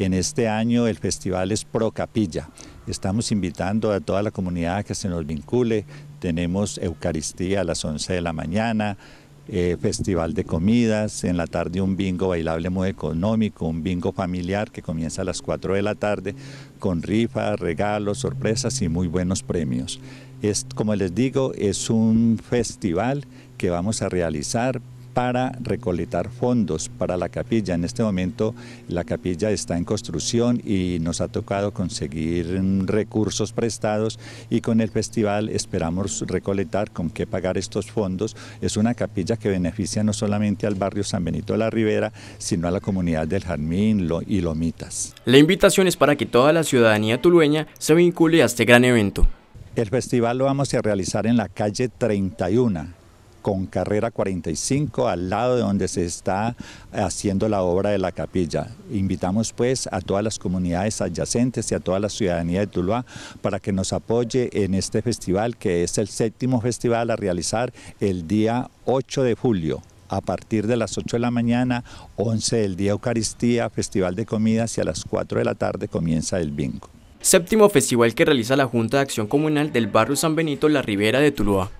En este año el festival es Pro Capilla. Estamos invitando a toda la comunidad que se nos vincule. Tenemos Eucaristía a las 11 de la mañana, eh, festival de comidas, en la tarde un bingo bailable muy económico, un bingo familiar que comienza a las 4 de la tarde con rifas, regalos, sorpresas y muy buenos premios. Es, como les digo, es un festival que vamos a realizar para recolectar fondos para la capilla. En este momento la capilla está en construcción y nos ha tocado conseguir mm, recursos prestados y con el festival esperamos recolectar con qué pagar estos fondos. Es una capilla que beneficia no solamente al barrio San Benito de la Ribera, sino a la comunidad del Jarmín y Lomitas. La invitación es para que toda la ciudadanía tulueña se vincule a este gran evento. El festival lo vamos a realizar en la calle 31 con carrera 45 al lado de donde se está haciendo la obra de la capilla. Invitamos pues a todas las comunidades adyacentes y a toda la ciudadanía de Tuluá para que nos apoye en este festival que es el séptimo festival a realizar el día 8 de julio a partir de las 8 de la mañana, 11 del día Eucaristía, Festival de Comidas y a las 4 de la tarde comienza el bingo. Séptimo festival que realiza la Junta de Acción Comunal del Barrio San Benito La Ribera de Tuluá.